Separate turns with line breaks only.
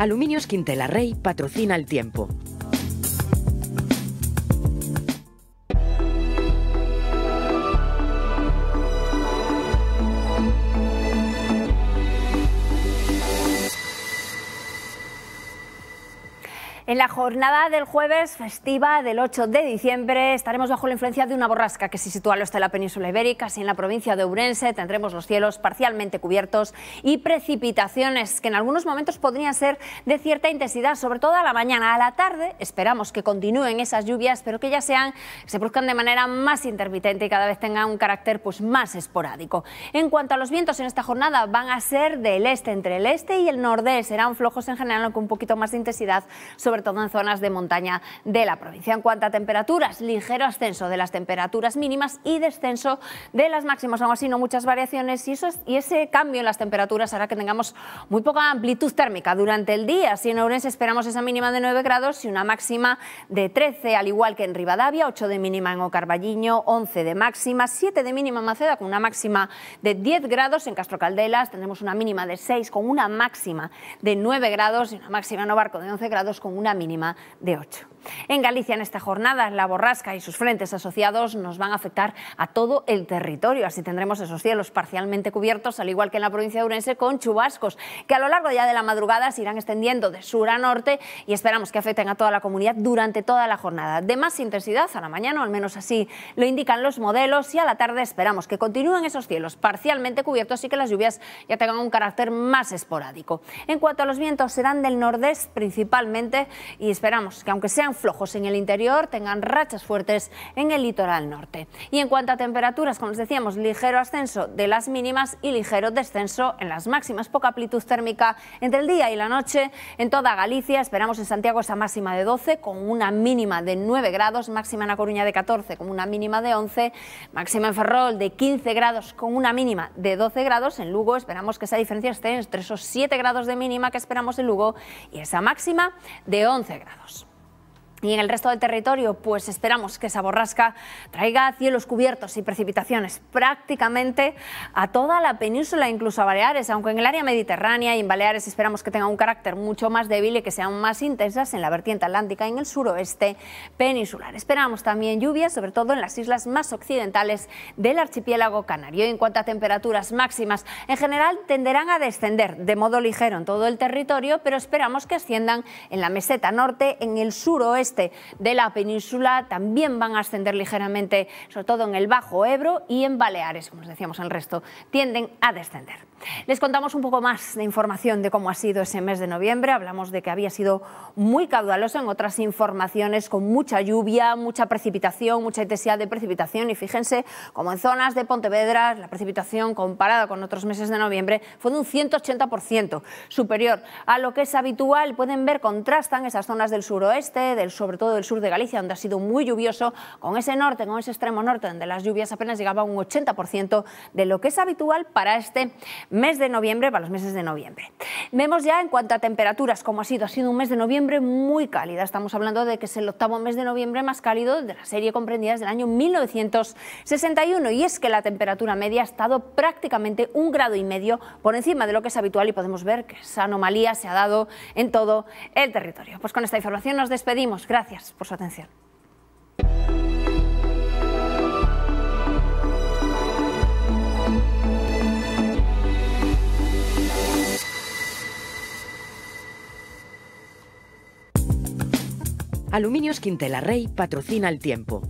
Aluminios Quintela Rey patrocina el tiempo. En la jornada del jueves festiva del 8 de diciembre estaremos bajo la influencia de una borrasca que se sitúa al oeste de la península ibérica. Así en la provincia de Ourense tendremos los cielos parcialmente cubiertos y precipitaciones que en algunos momentos podrían ser de cierta intensidad, sobre todo a la mañana. A la tarde esperamos que continúen esas lluvias, pero que ya sean, se produzcan de manera más intermitente y cada vez tengan un carácter pues, más esporádico. En cuanto a los vientos en esta jornada, van a ser del este, entre el este y el nordeste. Serán flojos en general, con un poquito más de intensidad sobre todo en zonas de montaña de la provincia. En cuanto a temperaturas, ligero ascenso de las temperaturas mínimas y descenso de las máximas, aún así no muchas variaciones y, eso y ese cambio en las temperaturas hará que tengamos muy poca amplitud térmica durante el día. Si en Ourense esperamos esa mínima de 9 grados y una máxima de 13, al igual que en Rivadavia, 8 de mínima en Ocarballiño, 11 de máxima, 7 de mínima en Maceda con una máxima de 10 grados, en Castro Caldelas tendremos una mínima de 6 con una máxima de 9 grados y una máxima en Obarco de 11 grados con una mínima de 8. En Galicia en esta jornada la borrasca y sus frentes asociados nos van a afectar a todo el territorio, así tendremos esos cielos parcialmente cubiertos, al igual que en la provincia de Urense, con chubascos que a lo largo ya de la madrugada se irán extendiendo de sur a norte y esperamos que afecten a toda la comunidad durante toda la jornada. De más intensidad a la mañana, al menos así lo indican los modelos, y a la tarde esperamos que continúen esos cielos parcialmente cubiertos y que las lluvias ya tengan un carácter más esporádico. En cuanto a los vientos, serán del nordeste principalmente y esperamos que aunque sean flojos en el interior, tengan rachas fuertes en el litoral norte. Y en cuanto a temperaturas, como les decíamos, ligero ascenso de las mínimas y ligero descenso en las máximas, poca amplitud térmica entre el día y la noche en toda Galicia, esperamos en Santiago esa máxima de 12 con una mínima de 9 grados, máxima en La Coruña de 14 con una mínima de 11, máxima en Ferrol de 15 grados con una mínima de 12 grados, en Lugo esperamos que esa diferencia esté entre esos 7 grados de mínima que esperamos en Lugo y esa máxima de 11 grados. Y en el resto del territorio, pues esperamos que esa borrasca traiga cielos cubiertos y precipitaciones prácticamente a toda la península, incluso a Baleares, aunque en el área mediterránea y en Baleares esperamos que tenga un carácter mucho más débil y que sean más intensas en la vertiente atlántica y en el suroeste peninsular. Esperamos también lluvias, sobre todo en las islas más occidentales del archipiélago canario. En cuanto a temperaturas máximas, en general tenderán a descender de modo ligero en todo el territorio, pero esperamos que asciendan en la meseta norte, en el suroeste de la península también van a ascender ligeramente, sobre todo en el Bajo Ebro y en Baleares, como decíamos el resto, tienden a descender. Les contamos un poco más de información de cómo ha sido ese mes de noviembre. Hablamos de que había sido muy caudaloso en otras informaciones con mucha lluvia, mucha precipitación, mucha intensidad de precipitación y fíjense como en zonas de Pontevedra la precipitación comparada con otros meses de noviembre fue de un 180% superior a lo que es habitual. Pueden ver contrastan esas zonas del suroeste, del sur sobre todo del sur de Galicia, donde ha sido muy lluvioso, con ese norte, con ese extremo norte, donde las lluvias apenas llegaban a un 80% de lo que es habitual para este mes de noviembre, para los meses de noviembre. Vemos ya en cuanto a temperaturas, cómo ha sido, ha sido un mes de noviembre muy cálida. Estamos hablando de que es el octavo mes de noviembre más cálido de la serie comprendida desde el año 1961 y es que la temperatura media ha estado prácticamente un grado y medio por encima de lo que es habitual y podemos ver que esa anomalía se ha dado en todo el territorio. Pues con esta información nos despedimos. Gracias por su atención. Aluminios Quintela Rey patrocina el tiempo.